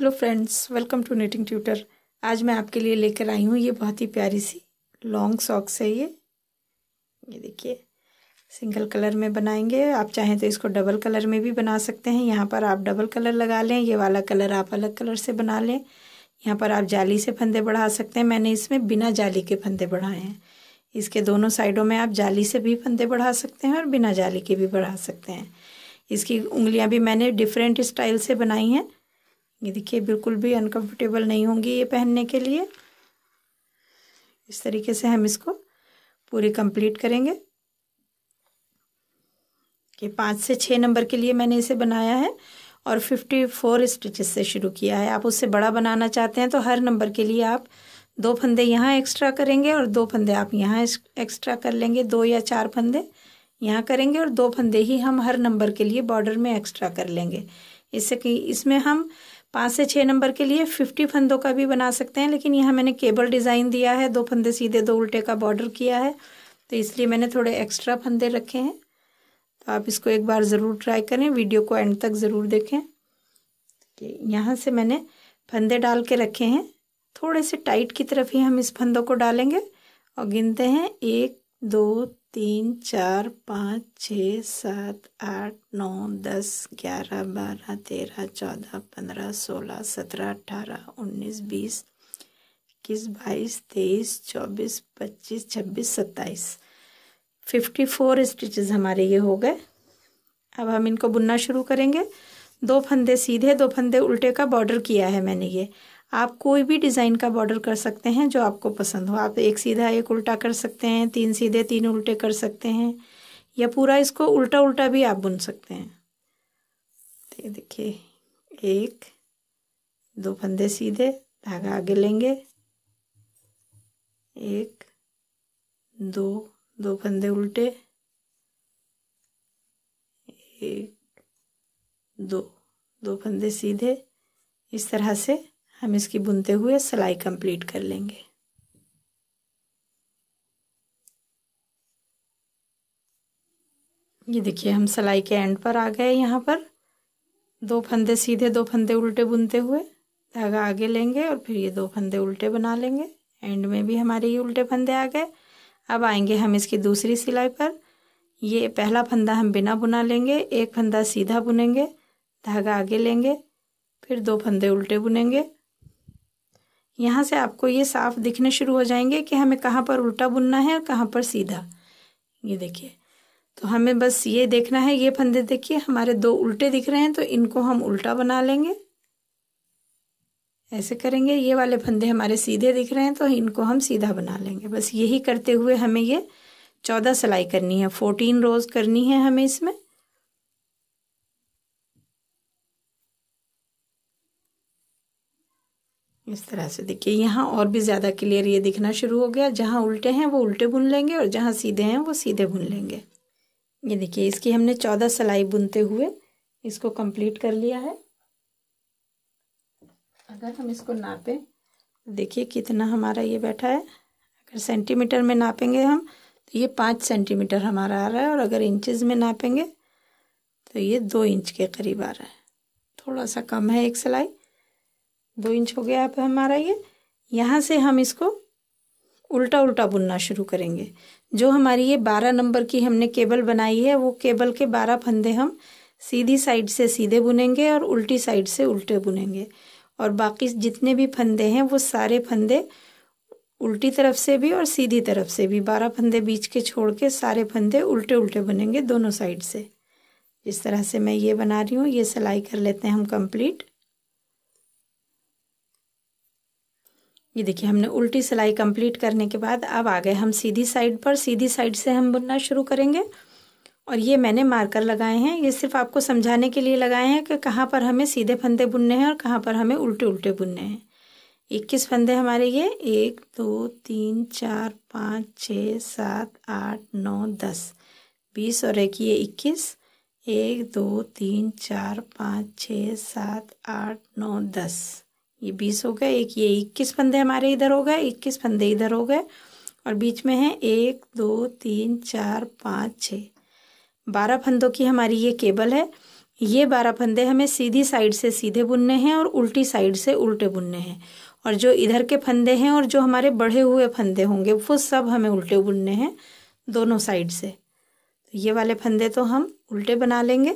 hello friends welcome to knitting tutor आज मैं आपके लिए लेकर आई हूँ ये बहुत ही प्यारी सी लॉन्ग सॉक्स है ये ये देखिए सिंगल कलर में बनाएंगे आप चाहें तो इसको डबल कलर में भी बना सकते हैं यहाँ पर आप डबल कलर लगा लें ये वाला कलर आप अलग कलर से बना लें यहाँ पर आप जाली से फंदे बढ़ा सकते हैं मैंने इसमें बिना जाली के फंदे बढ़ाए हैं इसके दोनों साइडों में आप जाली से भी फंदे बढ़ा सकते हैं और बिना जाली के भी बढ़ा सकते हैं इसकी उंगलियाँ भी मैंने डिफरेंट स्टाइल से बनाई हैं ये देखिए बिल्कुल भी अनकम्फर्टेबल नहीं होंगी ये पहनने के लिए इस तरीके से हम इसको पूरी कंप्लीट करेंगे कि पाँच से छः नंबर के लिए मैंने इसे बनाया है और फिफ्टी फोर स्टिचेस से शुरू किया है आप उससे बड़ा बनाना चाहते हैं तो हर नंबर के लिए आप दो फंदे यहाँ एक्स्ट्रा करेंगे और दो फंदे आप यहाँ एक्स्ट्रा कर लेंगे दो या चार फंदे यहाँ करेंगे और दो फंदे ही हम हर नंबर के लिए बॉर्डर में एक्स्ट्रा कर लेंगे इससे कि इसमें हम पाँच से छः नंबर के लिए फिफ्टी फंदों का भी बना सकते हैं लेकिन यहाँ मैंने केबल डिज़ाइन दिया है दो फंदे सीधे दो उल्टे का बॉर्डर किया है तो इसलिए मैंने थोड़े एक्स्ट्रा फंदे रखे हैं तो आप इसको एक बार ज़रूर ट्राई करें वीडियो को एंड तक ज़रूर देखें यहाँ से मैंने फंदे डाल के रखे हैं थोड़े से टाइट की तरफ ही हम इस फंदों को डालेंगे और गिनते हैं एक दो तीन चार पाँच छः सात आठ नौ दस ग्यारह बारह तेरह चौदह पंद्रह सोलह सत्रह अठारह उन्नीस बीस इक्कीस बाईस तेईस चौबीस पच्चीस छब्बीस सत्ताईस फिफ्टी फोर स्टिचेज हमारे ये हो गए अब हम इनको बुनना शुरू करेंगे दो फंदे सीधे दो फंदे उल्टे का बॉर्डर किया है मैंने ये आप कोई भी डिज़ाइन का बॉर्डर कर सकते हैं जो आपको पसंद हो आप एक सीधा एक उल्टा कर सकते हैं तीन सीधे तीन उल्टे कर सकते हैं या पूरा इसको उल्टा उल्टा भी आप बुन सकते हैं तो देखिए एक दो फंदे सीधे धागा आगे लेंगे एक दो दो फंदे उल्टे एक दो दो फंदे सीधे इस तरह से हम इसकी बुनते हुए सिलाई कंप्लीट कर लेंगे ये देखिए हम सिलाई के एंड पर आ गए यहाँ पर दो फंदे सीधे दो फंदे उल्टे बुनते हुए धागा आगे लेंगे और फिर ये दो फंदे उल्टे बना लेंगे एंड में भी हमारे ये उल्टे फंदे आ गए अब आएंगे हम इसकी दूसरी सिलाई पर ये पहला फंदा हम बिना बुना लेंगे एक फंदा सीधा बुनेंगे धागा आगे लेंगे फिर दो फंदे उल्टे बुनेंगे यहाँ से आपको ये साफ दिखने शुरू हो जाएंगे कि हमें कहाँ पर उल्टा बुनना है और कहाँ पर सीधा ये देखिए तो हमें बस ये देखना है ये फंदे देखिए हमारे दो उल्टे दिख रहे हैं तो इनको हम उल्टा बना लेंगे ऐसे करेंगे ये वाले फंदे हमारे सीधे दिख रहे हैं तो इनको हम सीधा बना लेंगे बस यही करते हुए हमें ये चौदह सिलाई करनी है फोर्टीन रोज़ करनी है हमें इसमें इस तरह से देखिए यहाँ और भी ज़्यादा क्लियर ये दिखना शुरू हो गया जहाँ उल्टे हैं वो उल्टे बुन लेंगे और जहाँ सीधे हैं वो सीधे बुन लेंगे ये देखिए इसकी हमने चौदह सिलाई बुनते हुए इसको कंप्लीट कर लिया है अगर हम इसको नापें देखिए कितना हमारा ये बैठा है अगर सेंटीमीटर में नापेंगे हम तो ये पाँच सेंटीमीटर हमारा आ रहा है और अगर इंचज़ में नापेंगे तो ये दो इंच के करीब आ रहा है थोड़ा सा कम है एक सिलाई दो इंच हो गया है हमारा ये यहाँ से हम इसको उल्टा उल्टा बुनना शुरू करेंगे जो हमारी ये बारह नंबर की हमने केबल बनाई है वो केबल के बारह फंदे हम सीधी साइड से सीधे बुनेंगे और उल्टी साइड से उल्टे बुनेंगे और बाकी जितने भी फंदे हैं वो सारे फंदे उल्टी तरफ से भी और सीधी तरफ से भी बारह फंदे बीच के छोड़ के सारे फंदे उल्टे उल्टे बनेंगे दोनों साइड से इस तरह से मैं ये बना रही हूँ ये सिलाई कर लेते हैं हम कंप्लीट ये देखिए हमने उल्टी सिलाई कंप्लीट करने के बाद अब आ गए हम सीधी साइड पर सीधी साइड से हम बुनना शुरू करेंगे और ये मैंने मार्कर लगाए हैं ये सिर्फ आपको समझाने के लिए लगाए हैं कि कहाँ पर हमें सीधे फंदे बुनने हैं और कहाँ पर हमें उल्टे उल्टे बुनने हैं इक्कीस फंदे हमारे ये एक दो तीन चार पाँच छः सात आठ नौ दस बीस और एक ये इक्कीस एक दो तीन चार पाँच छः सात आठ नौ दस ये बीस हो गए एक ये इक्कीस फंदे हमारे इधर हो गए इक्कीस फंदे इधर हो गए और बीच में है एक दो तीन चार पाँच छः बारह फंदों की हमारी ये केबल है ये बारह फंदे हमें सीधी साइड से सीधे बुनने हैं और उल्टी साइड से उल्टे बुनने हैं और जो इधर के फंदे हैं और जो हमारे बढ़े हुए फंदे होंगे वो सब हमें उल्टे बुनने हैं दोनों साइड से तो ये वाले फंदे तो हम उल्टे बना लेंगे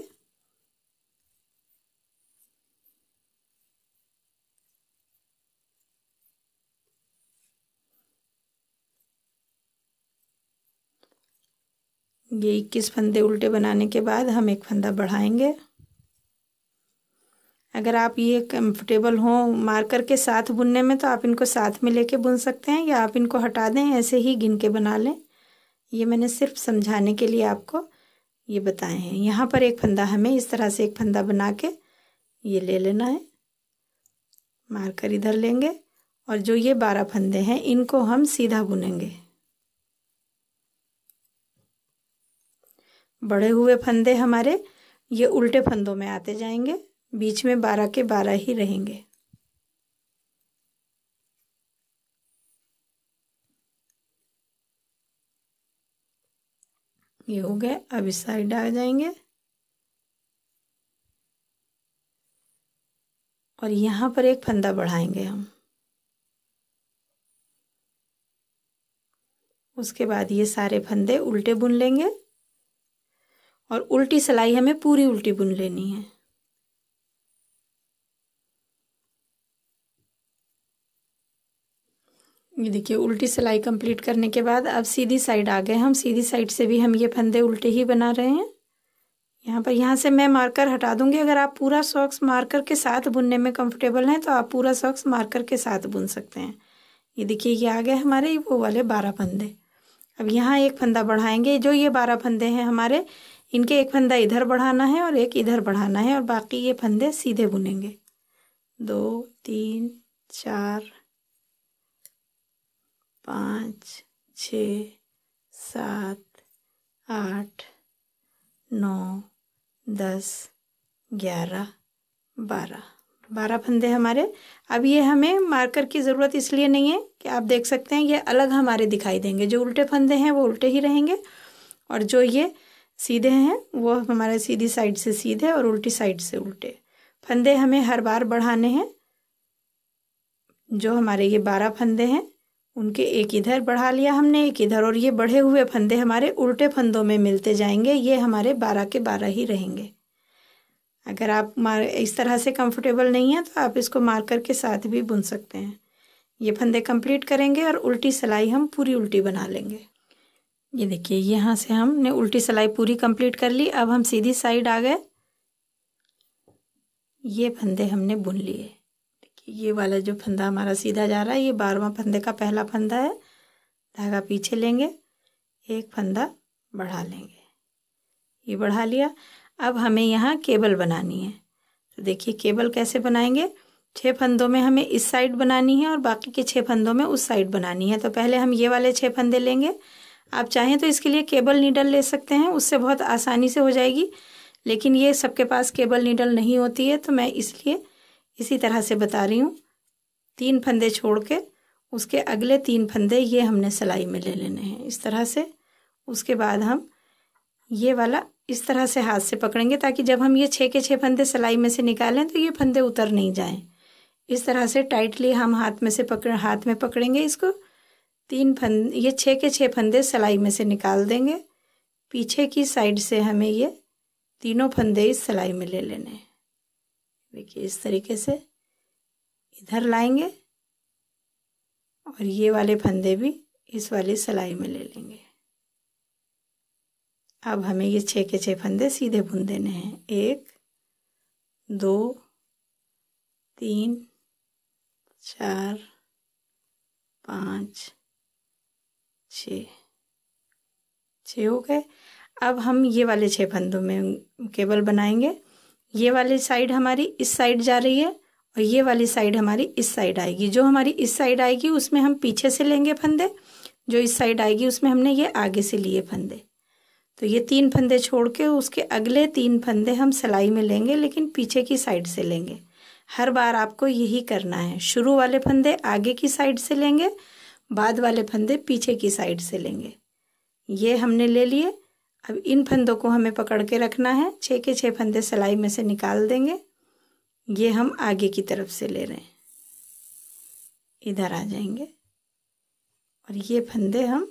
ये इक्कीस फंदे उल्टे बनाने के बाद हम एक फंदा बढ़ाएंगे अगर आप ये कंफर्टेबल हो मार्कर के साथ बुनने में तो आप इनको साथ में लेके बुन सकते हैं या आप इनको हटा दें ऐसे ही गिन के बना लें ये मैंने सिर्फ समझाने के लिए आपको ये बताए हैं यहाँ पर एक फंदा हमें इस तरह से एक फंदा बना के ये ले लेना है मार्कर इधर लेंगे और जो ये बारह फंदे हैं इनको हम सीधा बुनेंगे बड़े हुए फंदे हमारे ये उल्टे फंदों में आते जाएंगे बीच में बारह के बारह ही रहेंगे ये हो गए अब इस साइड आ जाएंगे और यहां पर एक फंदा बढ़ाएंगे हम उसके बाद ये सारे फंदे उल्टे बुन लेंगे और उल्टी सिलाई हमें पूरी उल्टी बुन लेनी है ये देखिए उल्टी सिलाई कंप्लीट करने के बाद अब सीधी साइड आ गए हम सीधी साइड से भी हम ये फंदे उल्टे ही बना रहे हैं यहाँ पर यहाँ से मैं मार्कर हटा दूंगी अगर आप पूरा सॉक्स मार्कर के साथ बुनने में कंफर्टेबल हैं तो आप पूरा सॉक्स मार्कर के साथ बुन सकते हैं ये देखिए ये आ गए हमारे वो वाले बारह फंदे अब यहाँ एक फंदा बढ़ाएंगे जो ये बारह फंदे हैं हमारे इनके एक फंदा इधर बढ़ाना है और एक इधर बढ़ाना है और बाकी ये फंदे सीधे बुनेंगे दो तीन चार पाँच छ सात आठ नौ दस ग्यारह बारह बारह फंदे हमारे अब ये हमें मार्कर की ज़रूरत इसलिए नहीं है कि आप देख सकते हैं ये अलग हमारे दिखाई देंगे जो उल्टे फंदे हैं वो उल्टे ही रहेंगे और जो ये सीधे हैं वो हमारे सीधी साइड से सीधे और उल्टी साइड से उल्टे फंदे हमें हर बार बढ़ाने हैं जो हमारे ये बारह फंदे हैं उनके एक इधर बढ़ा लिया हमने एक इधर और ये बढ़े हुए फंदे हमारे उल्टे फंदों में मिलते जाएंगे ये हमारे बारह के बारह ही रहेंगे अगर आप मार इस तरह से कंफर्टेबल नहीं है तो आप इसको मार्कर के साथ भी बुन सकते हैं ये फंदे कंप्लीट करेंगे और उल्टी सिलाई हम पूरी उल्टी बना लेंगे ये देखिए यहाँ से हमने उल्टी सिलाई पूरी कंप्लीट कर ली अब हम सीधी साइड आ गए ये फंदे हमने बुन लिए देखिए ये वाला जो फंदा हमारा सीधा जा रहा है ये बारवा फंदे का पहला फंदा है धागा पीछे लेंगे एक फंदा बढ़ा लेंगे ये बढ़ा लिया अब हमें यहाँ केबल बनानी है तो देखिए केबल कैसे बनाएंगे छः फंदों में हमें इस साइड बनानी है और बाकी के छः फंदों में उस साइड बनानी है तो पहले हम ये वाले छः फंदे लेंगे आप चाहें तो इसके लिए केबल नीडल ले सकते हैं उससे बहुत आसानी से हो जाएगी लेकिन ये सबके पास केबल नीडल नहीं होती है तो मैं इसलिए इसी तरह से बता रही हूँ तीन फंदे छोड़ के उसके अगले तीन फंदे ये हमने सिलाई में ले लेने हैं इस तरह से उसके बाद हम ये वाला इस तरह से हाथ से पकड़ेंगे ताकि जब हम ये छः के छः फंदे सिलाई में से निकालें तो ये फंदे उतर नहीं जाएं इस तरह से टाइटली हम हाथ में से पकड़ हाथ में पकड़ेंगे इसको तीन फंद ये छः के छः फंदे सिलाई में से निकाल देंगे पीछे की साइड से हमें ये तीनों फंदे इस सिलाई में ले लेने हैं देखिए इस तरीके से इधर लाएंगे और ये वाले फंदे भी इस वाली सिलाई में ले लेंगे अब हमें ये छः के छः फंदे सीधे बुन देने हैं एक दो तीन चार पाँच छः छः हो गए अब हम ये वाले छः फंदों में केबल बनाएंगे ये वाली साइड हमारी इस साइड जा रही है और ये वाली साइड हमारी इस साइड आएगी जो हमारी इस साइड आएगी उसमें हम पीछे से लेंगे फंदे जो इस साइड आएगी उसमें हमने ये आगे से लिए फंदे तो ये तीन फंदे छोड़ के उसके अगले तीन फंदे हम सिलाई में लेंगे लेकिन पीछे की साइड से लेंगे हर बार आपको यही करना है शुरू वाले फंदे आगे की साइड से लेंगे बाद वाले फंदे पीछे की साइड से लेंगे ये हमने ले लिए अब इन फंदों को हमें पकड़ के रखना है छः के छः फंदे सिलाई में से निकाल देंगे ये हम आगे की तरफ से ले रहे हैं इधर आ जाएंगे और ये फंदे हम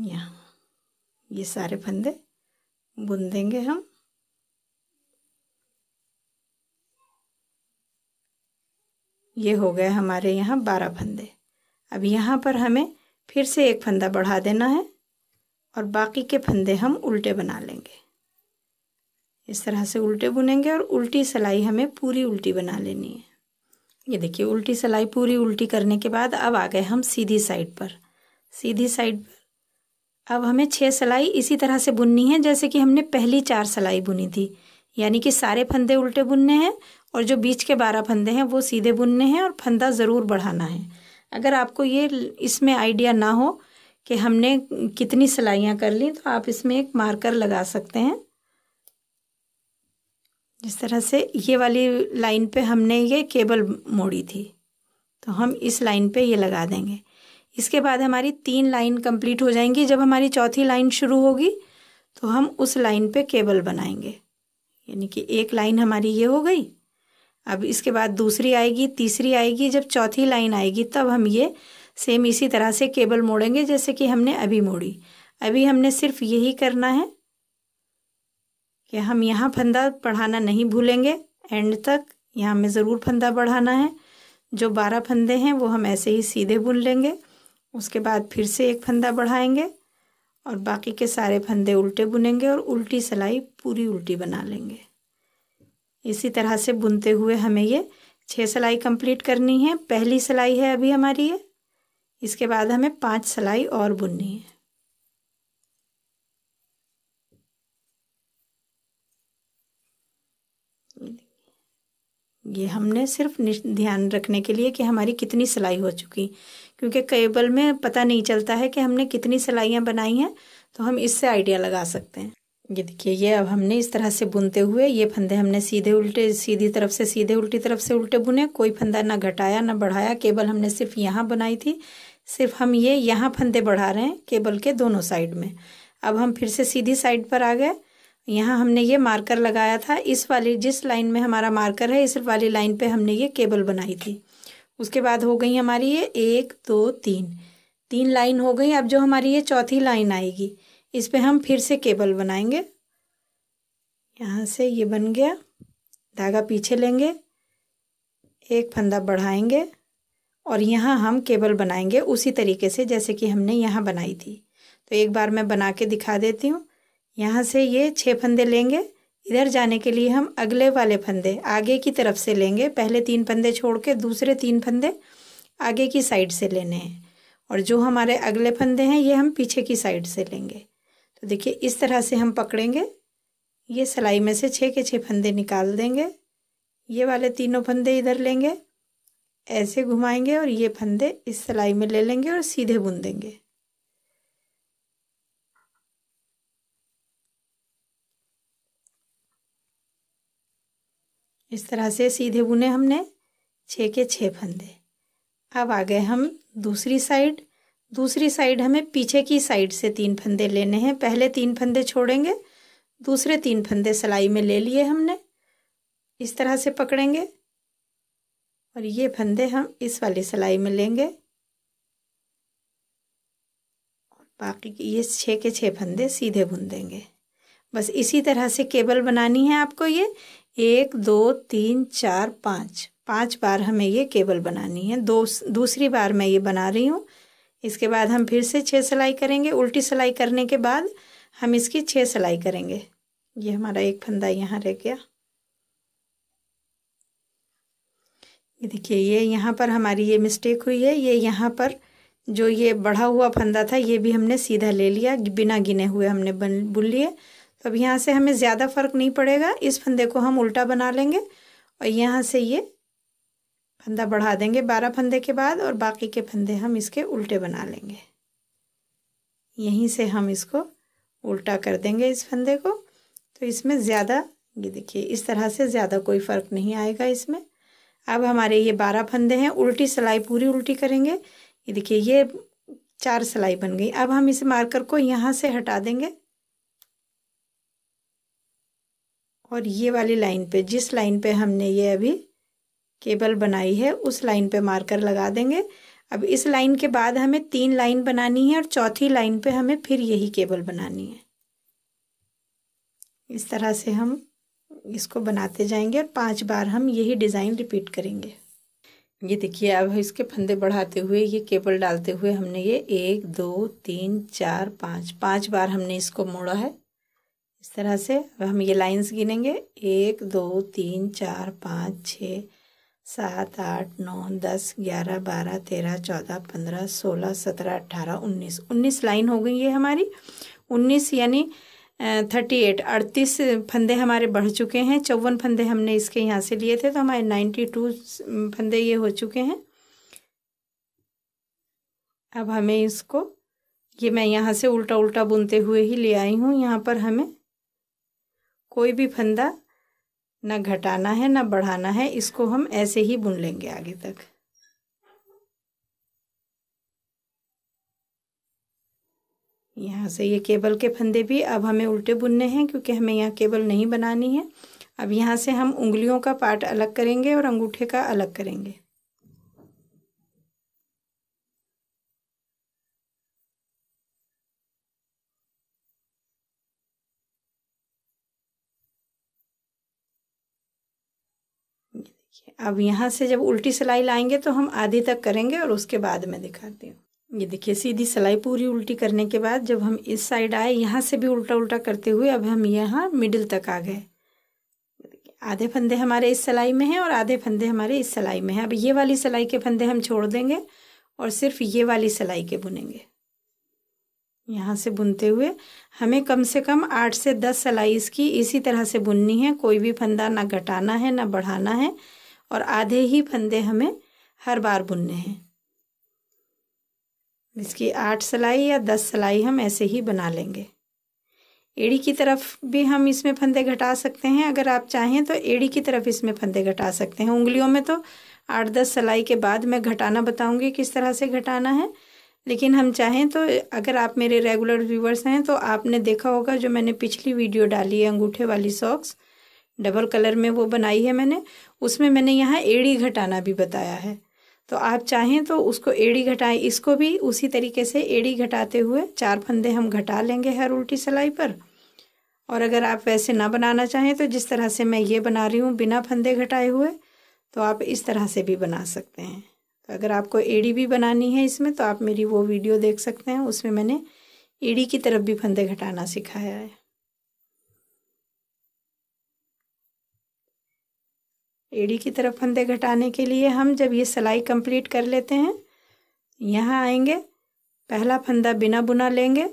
यहाँ ये सारे फंदे बुन देंगे हम ये हो गए हमारे यहाँ बारह फंदे अब यहाँ पर हमें फिर से एक फंदा बढ़ा देना है और बाकी के फंदे हम उल्टे बना लेंगे इस तरह से उल्टे बुनेंगे और उल्टी सिलाई हमें पूरी उल्टी बना लेनी है ये देखिए उल्टी सिलाई पूरी उल्टी करने के बाद अब आ गए हम सीधी साइड पर सीधी साइड पर अब हमें छः सिलाई इसी तरह से बुननी है जैसे कि हमने पहली चार सिलाई बुनी थी यानी कि सारे फंदे उल्टे बुनने हैं और जो बीच के बारह फंदे हैं वो सीधे बुनने हैं और फंदा ज़रूर बढ़ाना है अगर आपको ये इसमें आइडिया ना हो कि हमने कितनी सिलाइयाँ कर ली तो आप इसमें एक मार्कर लगा सकते हैं जिस तरह से ये वाली लाइन पे हमने ये केबल मोड़ी थी तो हम इस लाइन पे ये लगा देंगे इसके बाद हमारी तीन लाइन कंप्लीट हो जाएंगी जब हमारी चौथी लाइन शुरू होगी तो हम उस लाइन पे केबल बनाएंगे यानी कि एक लाइन हमारी ये हो गई अब इसके बाद दूसरी आएगी तीसरी आएगी जब चौथी लाइन आएगी तब हम ये सेम इसी तरह से केबल मोड़ेंगे जैसे कि हमने अभी मोड़ी अभी हमने सिर्फ यही करना है कि हम यहाँ फंदा बढ़ाना नहीं भूलेंगे एंड तक यहाँ में ज़रूर फंदा बढ़ाना है जो बारह फंदे हैं वो हम ऐसे ही सीधे बुन लेंगे उसके बाद फिर से एक फंदा बढ़ाएंगे और बाकी के सारे फंदे उल्टे बुनेंगे और उल्टी सिलाई पूरी उल्टी बना लेंगे इसी तरह से बुनते हुए हमें ये छः सिलाई कंप्लीट करनी है पहली सिलाई है अभी हमारी ये इसके बाद हमें पांच सिलाई और बुननी है ये हमने सिर्फ ध्यान रखने के लिए कि हमारी कितनी सिलाई हो चुकी क्योंकि केबल में पता नहीं चलता है कि हमने कितनी सिलाइयाँ बनाई हैं तो हम इससे आइडिया लगा सकते हैं ये देखिए ये अब हमने इस तरह से बुनते हुए ये फंदे हमने सीधे उल्टे सीधी तरफ से सीधे उल्टी तरफ से उल्टे बुने कोई फंदा ना घटाया ना बढ़ाया केबल हमने सिर्फ यहाँ बनाई थी सिर्फ हम ये यहाँ फंदे बढ़ा रहे हैं केबल के दोनों साइड में अब हम फिर से सीधी साइड पर आ गए यहाँ हमने ये मार्कर लगाया था इस वाली जिस लाइन में हमारा मार्कर है इस वाली लाइन पर हमने ये केबल बनाई थी उसके बाद हो गई हमारी ये एक दो तीन तीन लाइन हो गई अब जो हमारी ये चौथी लाइन आएगी इस पर हम फिर से केबल बनाएंगे यहाँ से ये बन गया धागा पीछे लेंगे एक फंदा बढ़ाएंगे और यहाँ हम केबल बनाएंगे उसी तरीके से जैसे कि हमने यहाँ बनाई थी तो एक बार मैं बना के दिखा देती हूँ यहाँ से ये छः फंदे लेंगे इधर जाने के लिए हम अगले वाले फंदे आगे की तरफ से लेंगे पहले तीन फंदे छोड़ के दूसरे तीन फंदे आगे की साइड से लेने हैं और जो हमारे अगले फंदे हैं ये हम पीछे की साइड से लेंगे तो देखिए इस तरह से हम पकड़ेंगे ये सिलाई में से छः के छः फंदे निकाल देंगे ये वाले तीनों फंदे इधर लेंगे ऐसे घुमाएंगे और ये फंदे इस सिलाई में ले लेंगे और सीधे बुन देंगे इस तरह से सीधे बुने हमने छः के छः फंदे अब आ गए हम दूसरी साइड दूसरी साइड हमें पीछे की साइड से तीन फंदे लेने हैं पहले तीन फंदे छोड़ेंगे दूसरे तीन फंदे सिलाई में ले लिए हमने इस तरह से पकड़ेंगे और ये फंदे हम इस वाली सिलाई में लेंगे और बाकी ये छः के छः फंदे सीधे बुन देंगे बस इसी तरह से केबल बनानी है आपको ये एक दो तीन चार पाँच पांच बार हमें ये केबल बनानी है दो दूसरी बार मैं ये बना रही हूँ इसके बाद हम फिर से छः सिलाई करेंगे उल्टी सिलाई करने के बाद हम इसकी छः सिलाई करेंगे ये हमारा एक फंदा यहाँ रह गया ये देखिए ये यहाँ पर हमारी ये मिस्टेक हुई है ये यहाँ पर जो ये बढ़ा हुआ फंदा था ये भी हमने सीधा ले लिया बिना गिने हुए हमने बन बुन लिए तो अब यहाँ से हमें ज़्यादा फर्क नहीं पड़ेगा इस फंदे को हम उल्टा बना लेंगे और यहाँ से ये फंदा बढ़ा देंगे बारह फंदे के बाद और बाकी के फंदे हम इसके उल्टे बना लेंगे यहीं से हम इसको उल्टा कर देंगे इस फंदे को तो इसमें ज़्यादा ये देखिए इस तरह से ज़्यादा कोई फ़र्क नहीं आएगा इसमें अब हमारे ये बारह फंदे हैं उल्टी सिलाई पूरी उल्टी करेंगे ये देखिए ये चार सिलाई बन गई अब हम इस मार्कर को यहाँ से हटा देंगे और ये वाली लाइन पे जिस लाइन पे हमने ये अभी केबल बनाई है उस लाइन पे मार्कर लगा देंगे अब इस लाइन के बाद हमें तीन लाइन बनानी है और चौथी लाइन पे हमें फिर यही केबल बनानी है इस तरह से हम इसको बनाते जाएंगे और पांच बार हम यही डिज़ाइन रिपीट करेंगे ये देखिए अब इसके फंदे बढ़ाते हुए ये केबल डालते हुए हमने ये एक दो तीन चार पाँच पाँच बार हमने इसको मोड़ा है इस तरह से अब हम ये लाइंस गिनेंगे एक दो तीन चार पाँच छः सात आठ नौ दस ग्यारह बारह तेरह चौदह पंद्रह सोलह सत्रह अट्ठारह उन्नीस उन्नीस लाइन हो गई है हमारी उन्नीस यानी थर्टी एट अड़तीस फंदे हमारे बढ़ चुके हैं चौवन फंदे हमने इसके यहाँ से लिए थे तो हमारे नाइन्टी टू फंदे ये हो चुके हैं अब हमें इसको ये मैं यहाँ से उल्टा उल्टा बुनते हुए ही ले आई हूँ यहाँ पर हमें कोई भी फंदा ना घटाना है ना बढ़ाना है इसको हम ऐसे ही बुन लेंगे आगे तक यहाँ से ये केबल के फंदे भी अब हमें उल्टे बुनने हैं क्योंकि हमें यहाँ केबल नहीं बनानी है अब यहाँ से हम उंगलियों का पार्ट अलग करेंगे और अंगूठे का अलग करेंगे अब यहाँ से जब उल्टी सिलाई लाएंगे तो हम आधे तक करेंगे और उसके बाद मैं दिखाती हूँ ये देखिए सीधी सिलाई पूरी उल्टी करने के बाद जब हम इस साइड आए यहाँ से भी उल्टा उल्टा करते हुए अब हम यहाँ मिडिल तक आ गए आधे फंदे हमारे इस सिलाई में हैं और आधे फंदे हमारे इस सिलाई में हैं अब ये वाली सिलाई के फंदे हम छोड़ देंगे और सिर्फ ये वाली सिलाई के बुनेंगे यहाँ से बुनते हुए हमें कम से कम आठ से दस सिलाई इसकी इसी तरह से बुननी है कोई भी फंदा ना घटाना है ना बढ़ाना है और आधे ही फंदे हमें हर बार बुनने हैं इसकी आठ सिलाई या दस सिलाई हम ऐसे ही बना लेंगे एड़ी की तरफ भी हम इसमें फंदे घटा सकते हैं अगर आप चाहें तो एड़ी की तरफ इसमें फंदे घटा सकते हैं उंगलियों में तो आठ दस सिलाई के बाद मैं घटाना बताऊंगी किस तरह से घटाना है लेकिन हम चाहें तो अगर आप मेरे रेगुलर व्यूवर्स हैं तो आपने देखा होगा जो मैंने पिछली वीडियो डाली है अंगूठे वाली सॉक्स डबल कलर में वो बनाई है मैंने उसमें मैंने यहाँ एड़ी घटाना भी बताया है तो आप चाहें तो उसको एड़ी घटाएं इसको भी उसी तरीके से एड़ी घटाते हुए चार फंदे हम घटा लेंगे हर उल्टी सिलाई पर और अगर आप वैसे ना बनाना चाहें तो जिस तरह से मैं ये बना रही हूँ बिना फंदे घटाए हुए तो आप इस तरह से भी बना सकते हैं तो अगर आपको एड़ी भी बनानी है इसमें तो आप मेरी वो वीडियो देख सकते हैं उसमें मैंने एड़ी की तरफ भी फंदे घटाना सिखाया है एड़ी की तरफ फंदे घटाने के लिए हम जब ये सिलाई कंप्लीट कर लेते हैं यहाँ आएंगे पहला फंदा बिना बुना लेंगे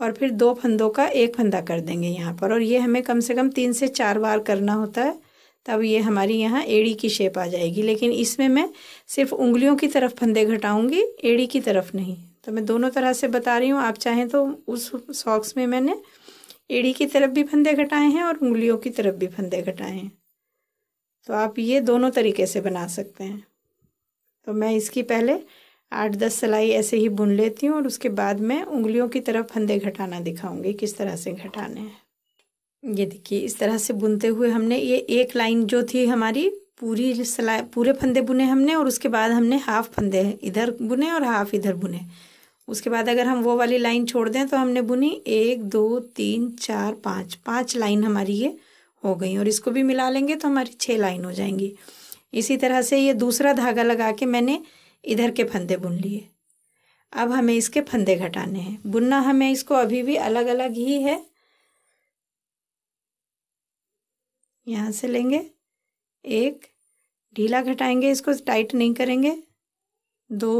और फिर दो फंदों का एक फंदा कर देंगे यहाँ पर और ये हमें कम से कम तीन से चार बार करना होता है तब ये हमारी यहाँ एड़ी की शेप आ जाएगी लेकिन इसमें मैं सिर्फ उंगलियों की तरफ फंदे घटाऊँगी एड़ी की तरफ नहीं तो मैं दोनों तरह से बता रही हूँ आप चाहें तो उस सॉक्स में मैंने एड़ी की तरफ भी फंदे घटाए हैं और उंगलियों की तरफ भी फंदे घटाए हैं तो आप ये दोनों तरीके से बना सकते हैं तो मैं इसकी पहले आठ दस सिलाई ऐसे ही बुन लेती हूँ और उसके बाद मैं उंगलियों की तरफ फंदे घटाना दिखाऊंगी किस तरह से घटाने हैं ये देखिए इस तरह से बुनते हुए हमने ये एक लाइन जो थी हमारी पूरी सिलाई पूरे फंदे बुने हमने और उसके बाद हमने हाफ फंदे इधर बुने और हाफ इधर बुने उसके बाद अगर हम वो वाली लाइन छोड़ दें तो हमने बुनी एक दो तीन चार पाँच पाँच लाइन हमारी ये हो गई और इसको भी मिला लेंगे तो हमारी छः लाइन हो जाएंगी इसी तरह से ये दूसरा धागा लगा के मैंने इधर के फंदे बुन लिए अब हमें इसके फंदे घटाने हैं बुनना हमें इसको अभी भी अलग अलग ही है यहाँ से लेंगे एक ढीला घटाएंगे इसको टाइट नहीं करेंगे दो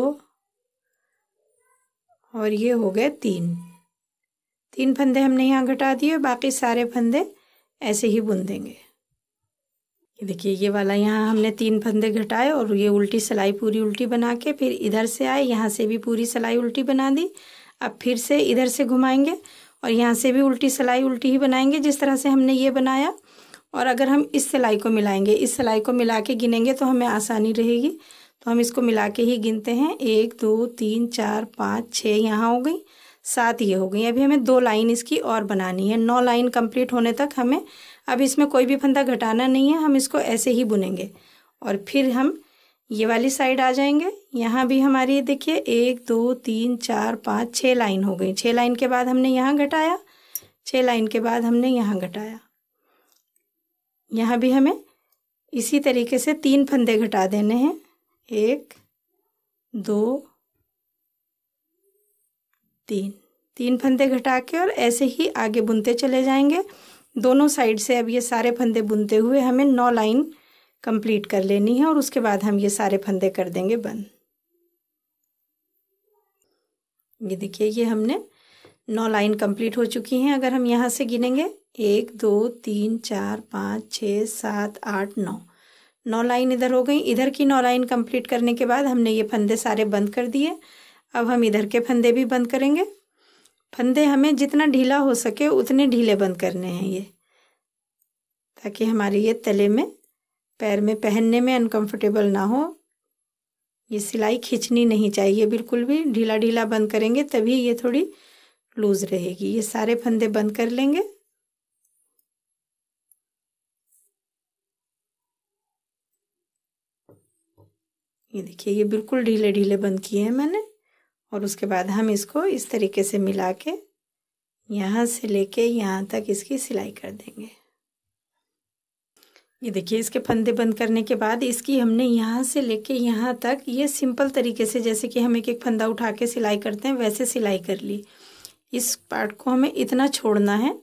और ये हो गए तीन तीन फंदे हमने यहाँ घटा दिए बाकी सारे फंदे ऐसे ही बुन देंगे ये देखिए ये वाला यहाँ हमने तीन फंदे घटाए और ये उल्टी सिलाई पूरी उल्टी बना के फिर इधर से आए यहाँ से भी पूरी सिलाई उल्टी बना दी अब फिर से इधर से घुमाएंगे और यहाँ से भी उल्टी सिलाई उल्टी ही बनाएंगे जिस तरह से हमने ये बनाया और अगर हम इस सिलाई को मिलाएंगे इस सिलाई को मिला के गिनेंगे तो हमें आसानी रहेगी तो हम इसको मिला के ही गिनते हैं एक दो तीन चार पाँच छः यहाँ हो गई सात ये हो गई अभी हमें दो लाइन इसकी और बनानी है नौ लाइन कंप्लीट होने तक हमें अब इसमें कोई भी फंदा घटाना नहीं है हम इसको ऐसे ही बुनेंगे और फिर हम ये वाली साइड आ जाएंगे यहाँ भी हमारी देखिए एक दो तीन चार पाँच छः लाइन हो गई छः लाइन के बाद हमने यहाँ घटाया छः लाइन के बाद हमने यहाँ घटाया यहाँ भी हमें इसी तरीके से तीन फंदे घटा देने हैं एक दो तीन तीन फंदे घटा के और ऐसे ही आगे बुनते चले जाएंगे दोनों साइड से अब ये सारे फंदे बुनते हुए हमें नौ लाइन कंप्लीट कर लेनी है और उसके बाद हम ये सारे फंदे कर देंगे बंद ये देखिए ये हमने नौ लाइन कंप्लीट हो चुकी हैं अगर हम यहाँ से गिनेंगे एक दो तीन चार पाँच छः सात आठ नौ नौ लाइन इधर हो गई इधर की नौ लाइन कंप्लीट करने के बाद हमने ये फंदे सारे बंद कर दिए अब हम इधर के फंदे भी बंद करेंगे फंदे हमें जितना ढीला हो सके उतने ढीले बंद करने हैं ये ताकि हमारे ये तले में पैर में पहनने में अनकंफर्टेबल ना हो ये सिलाई खींचनी नहीं चाहिए बिल्कुल भी ढीला ढीला बंद करेंगे तभी ये थोड़ी लूज़ रहेगी ये सारे फंदे बंद कर लेंगे ये देखिए ये बिल्कुल ढीले ढीले बंद किए हैं मैंने और उसके बाद हम इसको इस तरीके से मिला के यहाँ से लेके यहाँ तक इसकी सिलाई कर देंगे ये देखिए इसके फंदे बंद करने के बाद इसकी हमने यहाँ से लेके यहाँ तक ये सिंपल तरीके से जैसे कि हम एक एक फंदा उठा के सिलाई करते हैं वैसे सिलाई कर ली इस पार्ट को हमें इतना छोड़ना है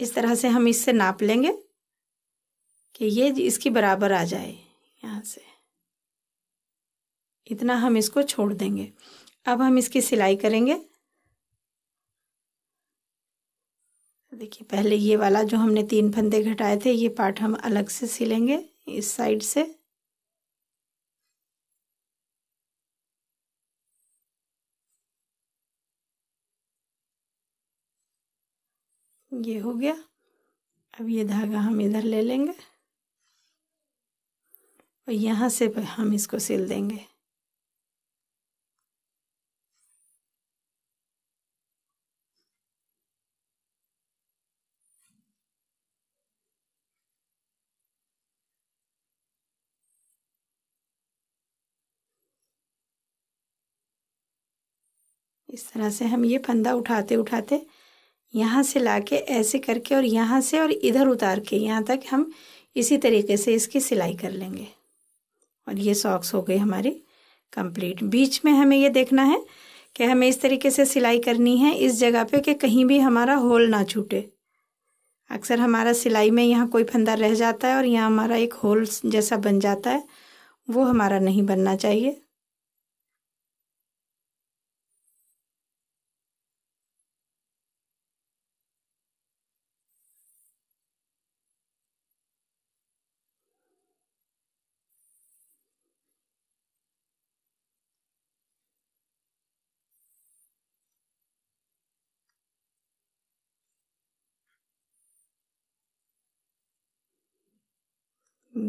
इस तरह से हम इससे नाप लेंगे कि ये इसकी बराबर आ जाए यहाँ से इतना हम इसको छोड़ देंगे अब हम इसकी सिलाई करेंगे देखिए पहले ये वाला जो हमने तीन फंदे घटाए थे ये पार्ट हम अलग से सिलेंगे इस साइड से ये हो गया अब ये धागा हम इधर ले लेंगे और यहाँ से हम इसको सिल देंगे इस तरह से हम ये फंदा उठाते उठाते यहाँ से ला के ऐसे करके और यहाँ से और इधर उतार के यहाँ तक हम इसी तरीके से इसकी सिलाई कर लेंगे और ये सॉक्स हो गए हमारी कंप्लीट बीच में हमें ये देखना है कि हमें इस तरीके से सिलाई करनी है इस जगह पे कि कहीं भी हमारा होल ना छूटे अक्सर हमारा सिलाई में यहाँ कोई फंदा रह जाता है और यहाँ हमारा एक होल जैसा बन जाता है वो हमारा नहीं बनना चाहिए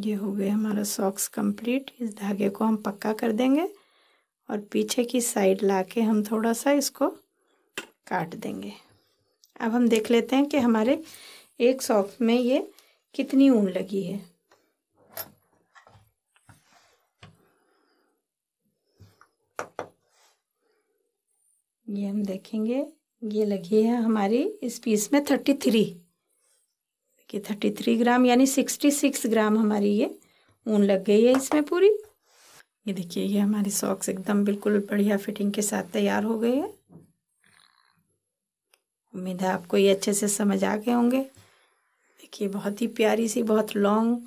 ये हो गया हमारा सॉक्स कंप्लीट इस धागे को हम पक्का कर देंगे और पीछे की साइड ला के हम थोड़ा सा इसको काट देंगे अब हम देख लेते हैं कि हमारे एक सॉक्स में ये कितनी ऊन लगी है ये हम देखेंगे ये लगी है हमारी इस पीस में थर्टी थ्री कि थर्टी थ्री ग्राम यानी सिक्सटी सिक्स ग्राम हमारी ये ऊन लग गई है इसमें पूरी ये देखिए ये हमारी सॉक्स एकदम बिल्कुल बढ़िया फिटिंग के साथ तैयार हो गई है उम्मीद है आपको ये अच्छे से समझ आ गए होंगे देखिए बहुत ही प्यारी सी बहुत लॉन्ग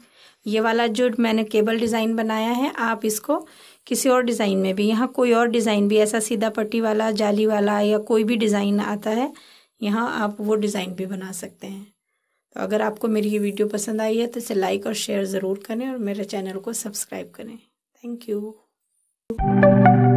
ये वाला जो मैंने केबल डिज़ाइन बनाया है आप इसको किसी और डिज़ाइन में भी यहाँ कोई और डिज़ाइन भी ऐसा सीधा पट्टी वाला जाली वाला या कोई भी डिज़ाइन आता है यहाँ आप वो डिज़ाइन भी बना सकते हैं तो अगर आपको मेरी ये वीडियो पसंद आई है तो इसे लाइक और शेयर ज़रूर करें और मेरे चैनल को सब्सक्राइब करें थैंक यू